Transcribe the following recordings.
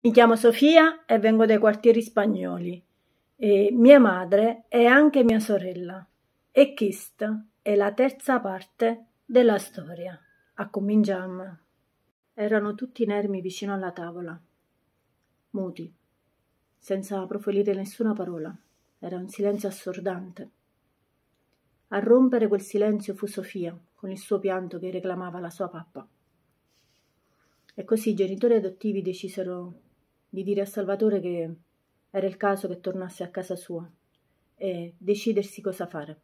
Mi chiamo Sofia e vengo dai quartieri spagnoli. E mia madre è anche mia sorella. E questa è la terza parte della storia. A cominciamo. Erano tutti inermi vicino alla tavola, muti, senza proferire nessuna parola. Era un silenzio assordante. A rompere quel silenzio fu Sofia, con il suo pianto che reclamava la sua pappa. E così i genitori adottivi decisero di dire a Salvatore che era il caso che tornasse a casa sua e decidersi cosa fare.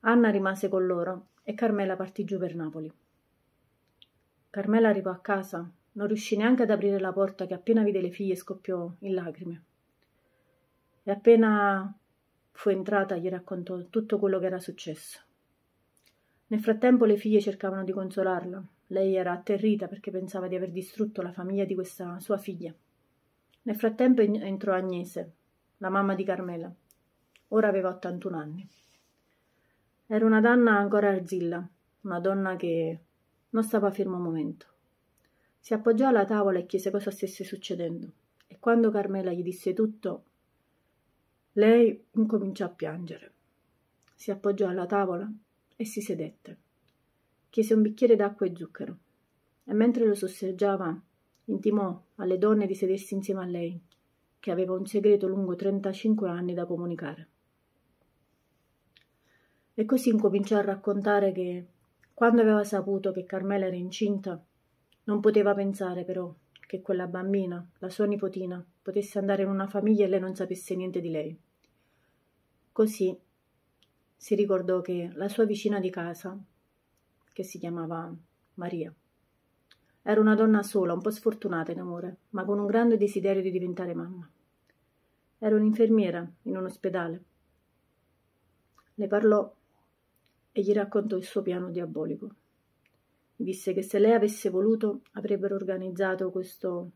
Anna rimase con loro e Carmela partì giù per Napoli. Carmela arrivò a casa, non riuscì neanche ad aprire la porta che appena vide le figlie scoppiò in lacrime. E appena fu entrata gli raccontò tutto quello che era successo. Nel frattempo le figlie cercavano di consolarla, lei era atterrita perché pensava di aver distrutto la famiglia di questa sua figlia. Nel frattempo entrò Agnese, la mamma di Carmela. Ora aveva 81 anni. Era una donna ancora arzilla, una donna che non stava ferma un momento. Si appoggiò alla tavola e chiese cosa stesse succedendo. E quando Carmela gli disse tutto, lei incominciò a piangere. Si appoggiò alla tavola e si sedette chiese un bicchiere d'acqua e zucchero e mentre lo sorseggiava intimò alle donne di sedersi insieme a lei, che aveva un segreto lungo 35 anni da comunicare. E così incominciò a raccontare che, quando aveva saputo che Carmela era incinta, non poteva pensare però che quella bambina, la sua nipotina, potesse andare in una famiglia e lei non sapesse niente di lei. Così si ricordò che la sua vicina di casa che si chiamava Maria. Era una donna sola, un po' sfortunata in amore, ma con un grande desiderio di diventare mamma. Era un'infermiera in un ospedale. Le parlò e gli raccontò il suo piano diabolico. Disse che se lei avesse voluto avrebbero organizzato questo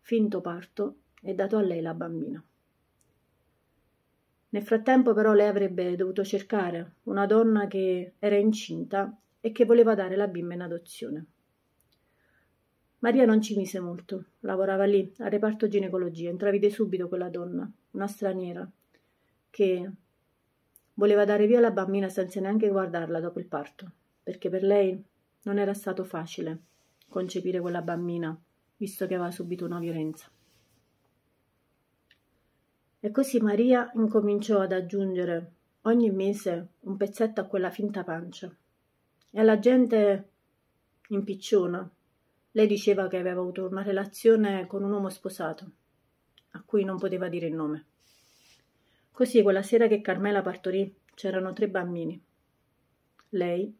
finto parto e dato a lei la bambina. Nel frattempo però lei avrebbe dovuto cercare una donna che era incinta e che voleva dare la bimba in adozione. Maria non ci mise molto, lavorava lì, al reparto ginecologia, intravide subito quella donna, una straniera, che voleva dare via la bambina senza neanche guardarla dopo il parto, perché per lei non era stato facile concepire quella bambina, visto che aveva subito una violenza. E così Maria incominciò ad aggiungere ogni mese un pezzetto a quella finta pancia e la gente impicciona. Lei diceva che aveva avuto una relazione con un uomo sposato, a cui non poteva dire il nome. Così quella sera che Carmela partorì c'erano tre bambini. Lei,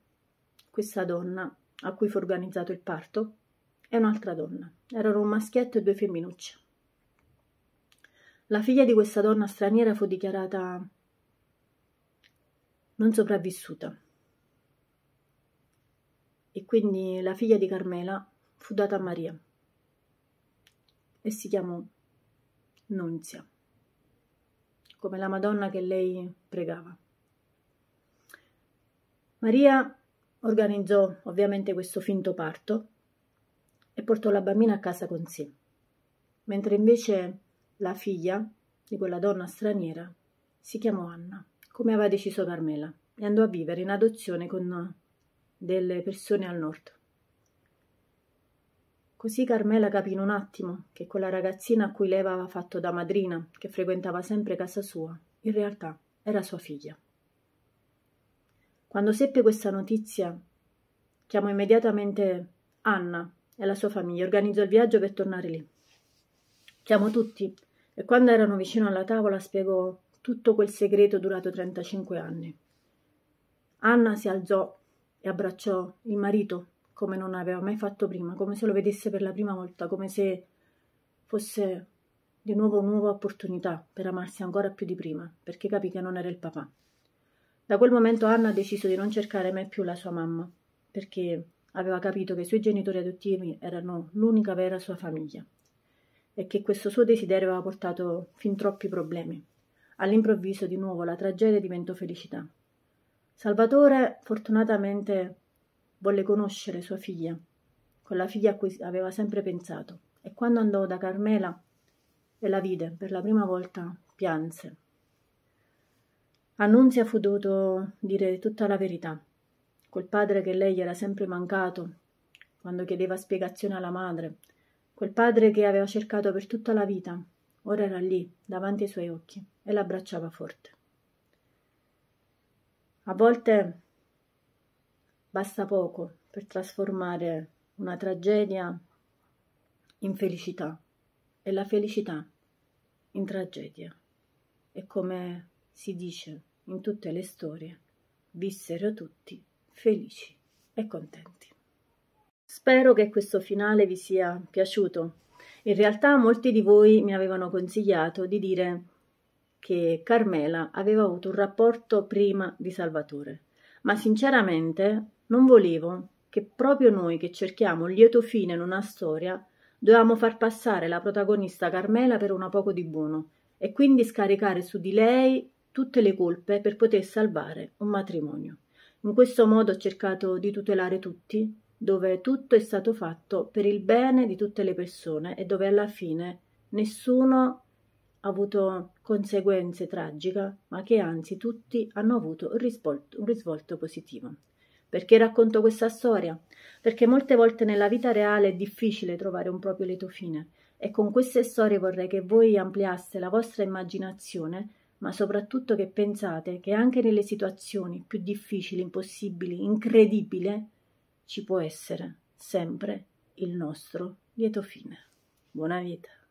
questa donna a cui fu organizzato il parto, e un'altra donna. Erano un maschietto e due femminucce. La figlia di questa donna straniera fu dichiarata non sopravvissuta e quindi la figlia di Carmela fu data a Maria e si chiamò Nunzia, come la Madonna che lei pregava. Maria organizzò ovviamente questo finto parto e portò la bambina a casa con sé, mentre invece la figlia di quella donna straniera si chiamò Anna, come aveva deciso Carmela, e andò a vivere in adozione con delle persone al nord. Così Carmela capì in un attimo che quella ragazzina a cui lei aveva fatto da madrina, che frequentava sempre casa sua, in realtà era sua figlia. Quando seppe questa notizia, chiamò immediatamente Anna e la sua famiglia, organizzò il viaggio per tornare lì. Chiamò tutti e quando erano vicino alla tavola spiegò tutto quel segreto durato 35 anni. Anna si alzò e abbracciò il marito come non aveva mai fatto prima, come se lo vedesse per la prima volta, come se fosse di nuovo una nuova opportunità per amarsi ancora più di prima, perché capì che non era il papà. Da quel momento Anna ha deciso di non cercare mai più la sua mamma, perché aveva capito che i suoi genitori adottivi erano l'unica vera sua famiglia e che questo suo desiderio aveva portato fin troppi problemi. All'improvviso di nuovo la tragedia diventò felicità Salvatore fortunatamente volle conoscere sua figlia, quella figlia a cui aveva sempre pensato, e quando andò da Carmela e la vide per la prima volta pianse. Annunzia fu dovuto dire tutta la verità, quel padre che lei era sempre mancato quando chiedeva spiegazione alla madre, quel padre che aveva cercato per tutta la vita, ora era lì, davanti ai suoi occhi, e l'abbracciava forte. A volte basta poco per trasformare una tragedia in felicità e la felicità in tragedia. E come si dice in tutte le storie, vissero tutti felici e contenti. Spero che questo finale vi sia piaciuto. In realtà molti di voi mi avevano consigliato di dire che Carmela aveva avuto un rapporto prima di Salvatore, ma sinceramente non volevo che proprio noi che cerchiamo un lieto fine in una storia dovevamo far passare la protagonista Carmela per una poco di buono e quindi scaricare su di lei tutte le colpe per poter salvare un matrimonio. In questo modo ho cercato di tutelare tutti, dove tutto è stato fatto per il bene di tutte le persone e dove alla fine nessuno ha avuto conseguenze tragiche, ma che anzi tutti hanno avuto un risvolto, un risvolto positivo. Perché racconto questa storia? Perché molte volte nella vita reale è difficile trovare un proprio lieto fine e con queste storie vorrei che voi ampliaste la vostra immaginazione, ma soprattutto che pensate che anche nelle situazioni più difficili, impossibili, incredibili, ci può essere sempre il nostro lieto fine. Buona vita.